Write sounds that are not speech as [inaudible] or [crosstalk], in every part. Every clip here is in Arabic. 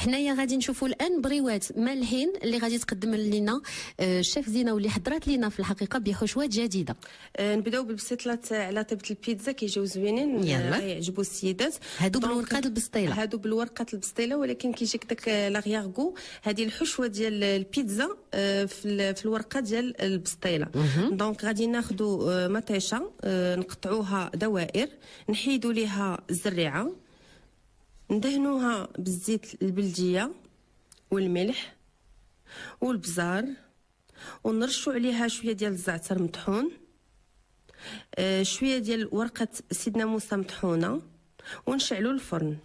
حنايا غادي نشوفوا الان بريوات مالحين اللي غادي تقدم لنا آه، الشيف زينه واللي حضرات لنا في الحقيقه بحشوات جديده آه، نبداو بالبسيطلات على طيبه البيتزا كيجيو زوينين آه، يعجبوا السيدات هادو بالورقه البسطيله هادو بالورقه البسطيله ولكن كيجيك داك لاغيارغو هذه الحشوه ديال البيتزا في الورقه ديال البسطيله دونك غادي ناخذ مطيشه نقطعوها دوائر نحيدوا ليها الزريعه ندهنوها بالزيت البلديه والملح والبزار ونرشو عليها شويه ديال الزعتر مطحون آه، شويه ديال ورقه سيدنا موسى مطحونه ونشعلوا الفرن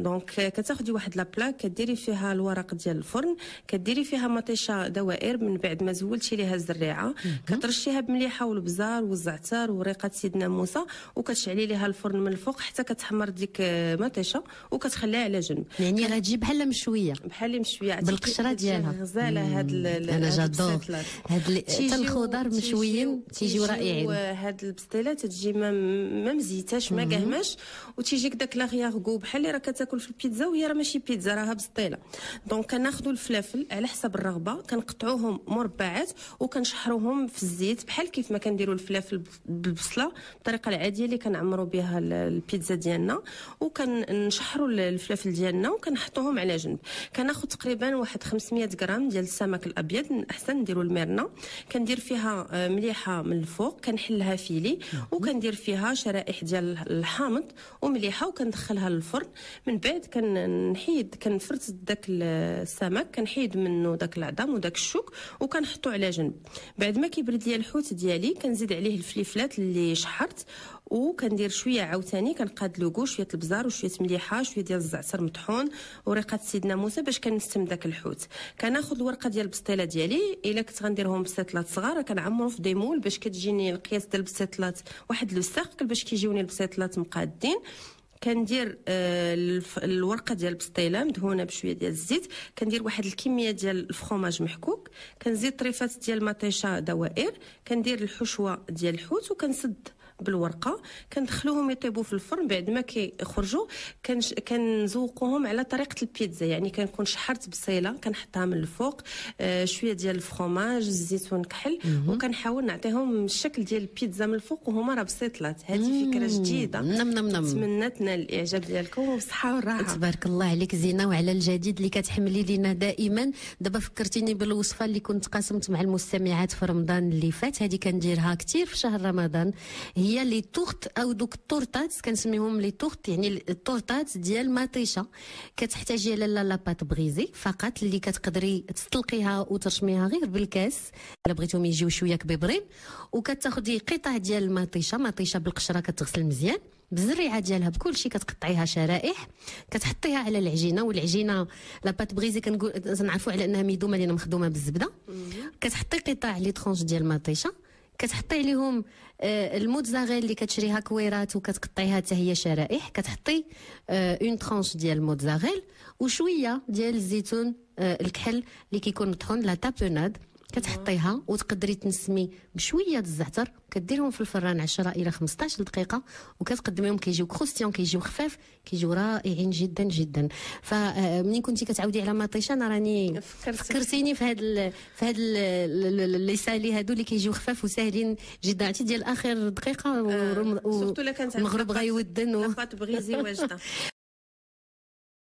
دونك euh, كتاخدي واحد لابلا كديري فيها الورق ديال الفرن كديري فيها مطيشه دوائر من بعد ما زولتي ليها الزريعه كترشيها بمليحه والبزار والزعتر وريقه سيدنا موسى وكتشعلي ليها الفرن من الفوق حتى كتحمر ديك آه، مطيشه وكتخليها على جنب يعني غتجي بحال مشويه بحال مشويه بالقشره ديالها غزاله هاد انا جادور هاد الخضر مشويين تيجيو رائعين يعني. آه، هاد البسطيله تجي ما مزيتاش ما كهماش وتيجيك داك لاغيارغو بحال اللي راك كتاكل في البيتزا وهي راه ماشي بيتزا راها بسطيله دونك كناخذوا الفلافل على حسب الرغبه كنقطعوهم مربعات وكنشحروهم في الزيت بحال كيف ما كنديروا الفلافل بالبصله الطريقه العاديه اللي كنعمروا بها البيتزا ديالنا وكنشحروا الفلافل ديالنا وكنحطوهم على جنب كناخذ تقريبا واحد 500 غرام ديال السمك الابيض من احسن نديروا الميرنا كندير فيها آه، مليحه من الفوق كنحلها فيلي وكندير فيها شرائح ديال الحامض ومليحه وكندخلها للفرن من بعد كنحيد كنفرز داك السمك كنحيد منه داك العظام وداك الشوك وكنحطو على جنب بعد ما كيبرد ليا الحوت ديالي كنزيد عليه الفليفلات اللي شحرت وكندير شويه عاوتاني كنقاد لوكو شويه البزار وشويه مليحه شويه ديال الزعتر مطحون وريقه سيدنا موسى باش كنستم داك الحوت كناخذ الورقه ديال البسطيله ديالي الا كنت غنديرهم بسطيلات صغار كنعمرو في ديمول باش كتجيني القياس ديال البسطيلات واحد لو سيركل باش كيجيوني البسطيلات مقادين كندير آه، الورقه ديال البسطيله مدهونه بشويه ديال الزيت كندير واحد الكميه ديال الفخوماج محكوك كنزيد طريفات ديال مطيشه دوائر كندير الحشوه ديال الحوت وكنسد بالورقه كندخلوهم يطيبوا في الفرن بعد ما كيخرجوا كنزوقوهم على طريقه البيتزا يعني كنكون شحرت بصيله كنحطها من الفوق آه، شويه ديال الفرماج الزيتون كحل وكنحاول نعطيهم الشكل ديال البيتزا من الفوق وهما راه بسيطلات هذه فكره جديده نم نم نم نتمنى تنال الاعجاب ديالكم وبصحه والراحه تبارك الله عليك زينه وعلى الجديد اللي كتحملي لينا دائما دابا فكرتيني بالوصفه اللي كنت قاسمت مع المستمعات في رمضان اللي فات هذه كنديرها كثير في شهر رمضان هي هي لي تورت او دوك التورتات كنسميهم لي تورت يعني التورتات ديال مطيشه كتحتاجي لا لاباط بغيزي فقط اللي كتقدري تطلقيها وترشميها غير بالكاس الا بغيتهم يجيو شويه كبيبرين وكتاخدي قطع ديال المطيشه مطيشه بالقشره كتغسل مزيان بالزريعه ديالها بكلشي كتقطعيها شرائح كتحطيها على العجينه والعجينه لاباط بغيزي كنقول نعرفوا على انها ميدومه لان مخدومه بالزبده كتحطي قطع لي ترونش ديال المطيشه كتحطي عليهم آه، الموتزاريلا اللي كتشريها كويرات وكتقطعيها حتى هي شرائح كتحطي اون آه، ترونش ديال الموتزاريلا وشويه ديال الزيتون آه، الكحل اللي كيكون مطحون لا تابوناد كتحطيها وتقدري تنسمي بشويه الزعتر كديرهم في الفران 10 الى 15 دقيقه وكتقدميهم كيجيو كروستيون كيجيو خفاف كيجيو رائعين جدا جدا فمنين آه، كنتي كتعاودي على مطيشه انا راني فكرتيني في هاد في هاد لي سالي هادو اللي كيجيو خفاف وساهلين جدا عرفتي ديال اخر دقيقه آه، المغرب غيودن و... [laughs]